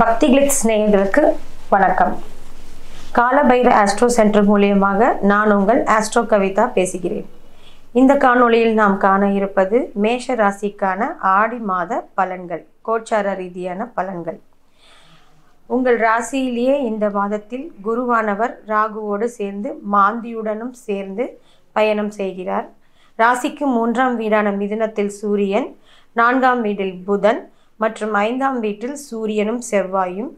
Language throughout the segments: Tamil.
பக்தி சிநேகங்களுக்கு நேயர்களுக்கு வணக்கம் காலபைர ஆஸ்ட்ரோ சென்டர் மூலியமாக நான் உங்கள் ஆஸ்ட்ரோ கவிதா பேசுகிறேன் இந்த காணொளியில் நாம் காண இருப்பது மேஷ ராசிக்கான ஆடி மாத பலன்கள் கோச்சார ரீதியான பலன்கள் உங்கள் ராசியிலேயே இந்த மாதத்தில் குருவானவர் ராகுவோடு சேர்ந்து மாந்தியுடனும் சேர்ந்து பயணம் செய்கிறார் ராசிக்கு மூன்றாம் வீடான மிதுனத்தில் சூரியன் நான்காம் வீடில் புதன் மற்றும் ஐந்தாம் வீட்டில் சூரியனும் செவ்வாயும்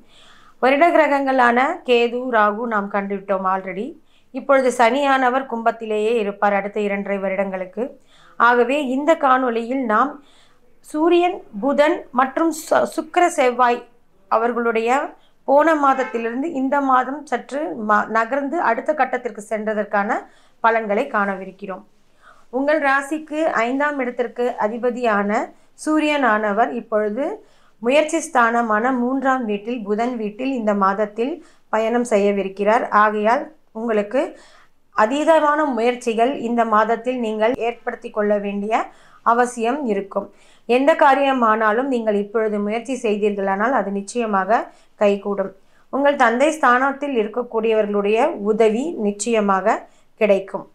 வருட கிரகங்களான கேது ராகு நாம் கண்டுவிட்டோம் ஆல்ரெடி இப்பொழுது சனியானவர் கும்பத்திலேயே இருப்பார் அடுத்த இரண்டரை வருடங்களுக்கு ஆகவே இந்த காணொளியில் நாம் சூரியன் புதன் மற்றும் சுக்கர செவ்வாய் அவர்களுடைய போன மாதத்திலிருந்து இந்த மாதம் சற்று நகர்ந்து அடுத்த கட்டத்திற்கு சென்றதற்கான பலன்களை காணவிருக்கிறோம் உங்கள் ராசிக்கு ஐந்தாம் இடத்திற்கு அதிபதியான சூரியன் ஆனவர் இப்பொழுது முயற்சி ஸ்தானமான மூன்றாம் வீட்டில் புதன் வீட்டில் இந்த மாதத்தில் பயணம் செய்யவிருக்கிறார் ஆகையால் உங்களுக்கு அதீதமான முயற்சிகள் இந்த மாதத்தில் நீங்கள் ஏற்படுத்தி கொள்ள வேண்டிய அவசியம் இருக்கும் எந்த காரியமானாலும் நீங்கள் இப்பொழுது முயற்சி செய்தீர்களானால் அது நிச்சயமாக கைகூடும் உங்கள் தந்தை ஸ்தானத்தில் இருக்கக்கூடியவர்களுடைய உதவி நிச்சயமாக கிடைக்கும்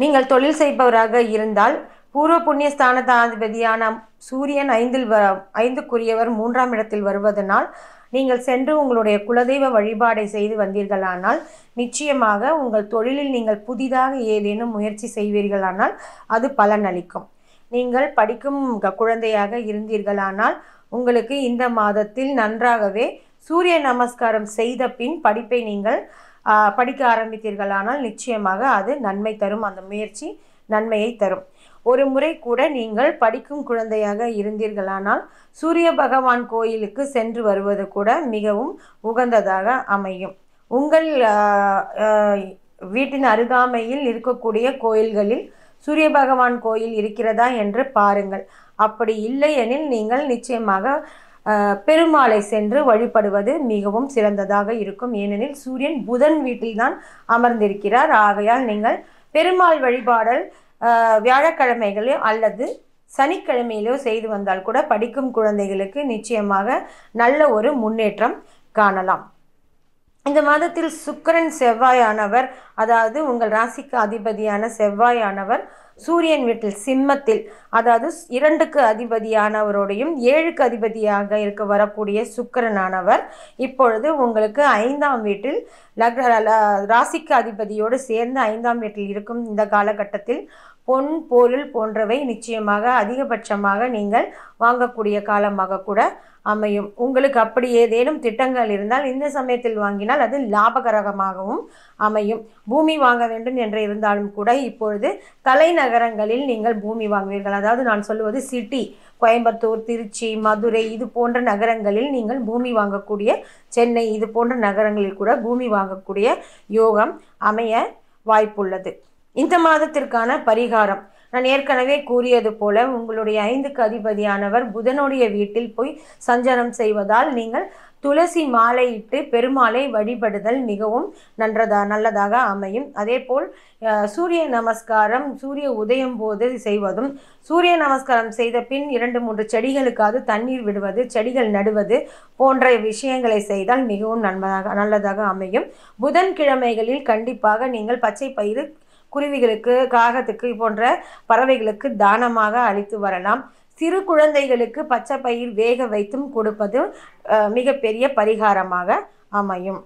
நீங்கள் தொழில் செய்பவராக இருந்தால் பூர்வ புண்ணிய ஸ்தானதாதிபதியான சூரியன் ஐந்தில் வ ஐந்துக்குரியவர் மூன்றாம் இடத்தில் வருவதனால் நீங்கள் சென்று உங்களுடைய குலதெய்வ வழிபாடை செய்து வந்தீர்களானால் நிச்சயமாக உங்கள் தொழிலில் நீங்கள் புதிதாக ஏதேனும் முயற்சி செய்வீர்களானால் அது பலனளிக்கும் நீங்கள் படிக்கும் குழந்தையாக இருந்தீர்களானால் உங்களுக்கு இந்த மாதத்தில் நன்றாகவே சூரிய நமஸ்காரம் செய்த பின் படிப்பை நீங்கள் படிக்க ஆரம்பித்தீர்களானால் நிச்சயமாக அது நன்மை தரும் அந்த முயற்சி நன்மையை தரும் ஒரு முறை கூட நீங்கள் படிக்கும் குழந்தையாக இருந்தீர்களானால் சூரிய பகவான் கோயிலுக்கு சென்று வருவது கூட மிகவும் உகந்ததாக அமையும் உங்கள் வீட்டின் அருகாமையில் இருக்கக்கூடிய கோயில்களில் சூரிய பகவான் கோயில் இருக்கிறதா என்று பாருங்கள் அப்படி இல்லையெனில் நீங்கள் நிச்சயமாக பெருமாளை சென்று வழிபடுவது மிகவும் சிறந்ததாக இருக்கும் ஏனெனில் சூரியன் புதன் வீட்டில்தான் அமர்ந்திருக்கிறார் ஆகையால் நீங்கள் பெருமாள் வழிபாடல் வியாழக்கிழமைகளையும் அல்லது சனிக்கிழமையிலோ செய்து வந்தால் கூட படிக்கும் குழந்தைகளுக்கு நிச்சயமாக நல்ல ஒரு முன்னேற்றம் காணலாம் இந்த மாதத்தில் சுக்கரன் செவ்வாயானவர் அதாவது உங்கள் ராசிக்கு அதிபதியான செவ்வாயானவர் சூரியன் வீட்டில் சிம்மத்தில் அதாவது இரண்டுக்கு அதிபதியானவரோடையும் ஏழுக்கு அதிபதியாக இருக்க வரக்கூடிய சுக்கரனானவர் இப்பொழுது உங்களுக்கு ஐந்தாம் வீட்டில் ராசிக்கு அதிபதியோடு சேர்ந்து ஐந்தாம் வீட்டில் இருக்கும் இந்த காலகட்டத்தில் பொன் பொருள் போன்றவை நிச்சயமாக அதிகபட்சமாக நீங்கள் வாங்கக்கூடிய காலமாக கூட அமையும் உங்களுக்கு அப்படி ஏதேனும் திட்டங்கள் இருந்தால் இந்த சமயத்தில் வாங்கினால் அது லாபகரகமாகவும் அமையும் பூமி வாங்க வேண்டும் என்று இருந்தாலும் கூட இப்பொழுது தலைநகரங்களில் நீங்கள் பூமி வாங்குவீர்கள் அதாவது நான் சொல்லுவது சிட்டி கோயம்புத்தூர் திருச்சி மதுரை இது போன்ற நகரங்களில் நீங்கள் பூமி வாங்கக்கூடிய சென்னை இது போன்ற நகரங்களில் கூட பூமி வாங்கக்கூடிய யோகம் அமைய வாய்ப்புள்ளது இந்த மாதத்திற்கான பரிகாரம் நான் ஏற்கனவே கூறியது போல உங்களுடைய ஐந்துக்கு அதிபதியானவர் புதனுடைய வீட்டில் போய் சஞ்சாரம் செய்வதால் நீங்கள் துளசி மாலையிட்டு பெருமாளை வழிபடுதல் மிகவும் நன்றதா நல்லதாக அமையும் அதேபோல் சூரிய நமஸ்காரம் சூரிய உதயம் போது செய்வதும் சூரிய நமஸ்காரம் செய்த பின் இரண்டு மூன்று செடிகளுக்காவது தண்ணீர் விடுவது செடிகள் நடுவது போன்ற விஷயங்களை செய்தால் மிகவும் நன்மதாக நல்லதாக அமையும் புதன்கிழமைகளில் கண்டிப்பாக நீங்கள் பச்சை பயிறு குருவிகளுக்கு காகத்துக்கு போன்ற பறவைகளுக்கு தானமாக அளித்து வரலாம் சிறு குழந்தைகளுக்கு பச்சை பயிர் வேக வைத்தும் கொடுப்பது மிகப்பெரிய பரிகாரமாக அமையும்